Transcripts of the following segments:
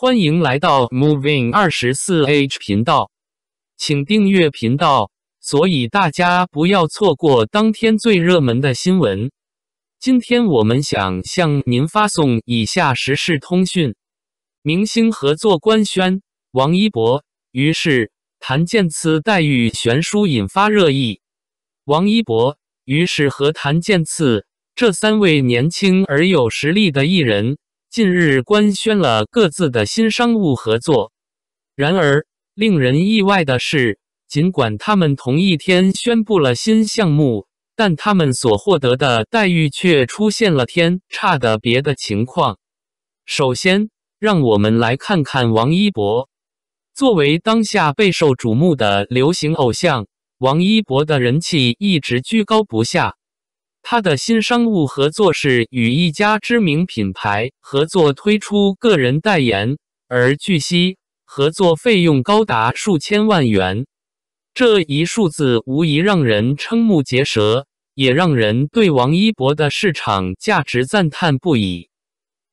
欢迎来到 Moving 二十四 H 频道，请订阅频道，所以大家不要错过当天最热门的新闻。今天我们想向您发送以下时事通讯：明星合作官宣，王一博、于适、谭健次待遇悬殊引发热议。王一博、于适和谭健次这三位年轻而有实力的艺人。近日官宣了各自的新商务合作，然而令人意外的是，尽管他们同一天宣布了新项目，但他们所获得的待遇却出现了天差的别的情况。首先，让我们来看看王一博。作为当下备受瞩目的流行偶像，王一博的人气一直居高不下。他的新商务合作是与一家知名品牌合作推出个人代言，而据悉合作费用高达数千万元，这一数字无疑让人瞠目结舌，也让人对王一博的市场价值赞叹不已。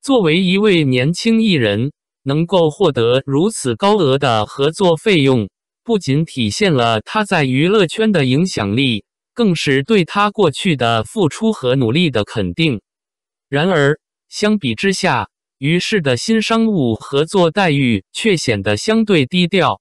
作为一位年轻艺人，能够获得如此高额的合作费用，不仅体现了他在娱乐圈的影响力。更是对他过去的付出和努力的肯定。然而，相比之下，于适的新商务合作待遇却显得相对低调。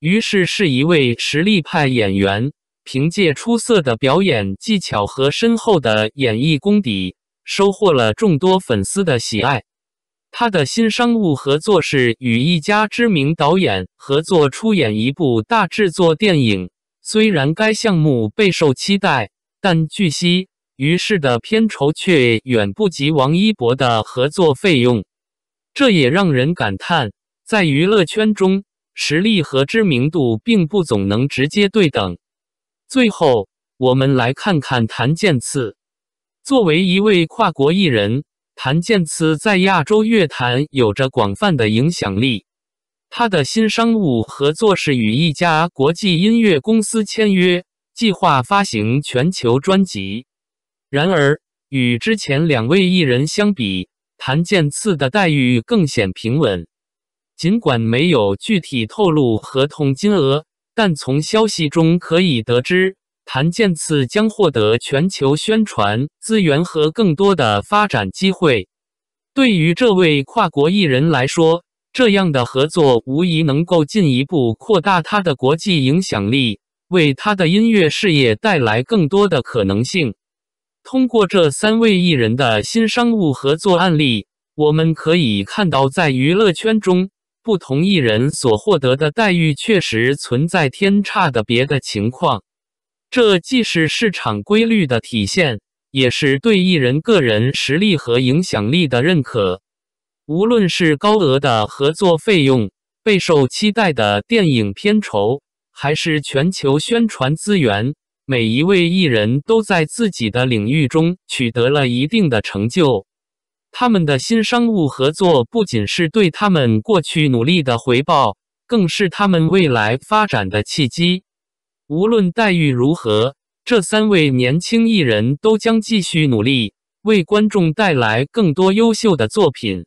于适是一位实力派演员，凭借出色的表演技巧和深厚的演艺功底，收获了众多粉丝的喜爱。他的新商务合作是与一家知名导演合作出演一部大制作电影。虽然该项目备受期待，但据悉于适的片酬却远不及王一博的合作费用，这也让人感叹，在娱乐圈中，实力和知名度并不总能直接对等。最后，我们来看看谭健次。作为一位跨国艺人，谭健次在亚洲乐坛有着广泛的影响力。他的新商务合作是与一家国际音乐公司签约，计划发行全球专辑。然而，与之前两位艺人相比，谭健次的待遇更显平稳。尽管没有具体透露合同金额，但从消息中可以得知，谭健次将获得全球宣传资源和更多的发展机会。对于这位跨国艺人来说，这样的合作无疑能够进一步扩大他的国际影响力，为他的音乐事业带来更多的可能性。通过这三位艺人的新商务合作案例，我们可以看到，在娱乐圈中，不同艺人所获得的待遇确实存在天差的别的情况。这既是市场规律的体现，也是对艺人个人实力和影响力的认可。无论是高额的合作费用、备受期待的电影片酬，还是全球宣传资源，每一位艺人都在自己的领域中取得了一定的成就。他们的新商务合作不仅是对他们过去努力的回报，更是他们未来发展的契机。无论待遇如何，这三位年轻艺人都将继续努力，为观众带来更多优秀的作品。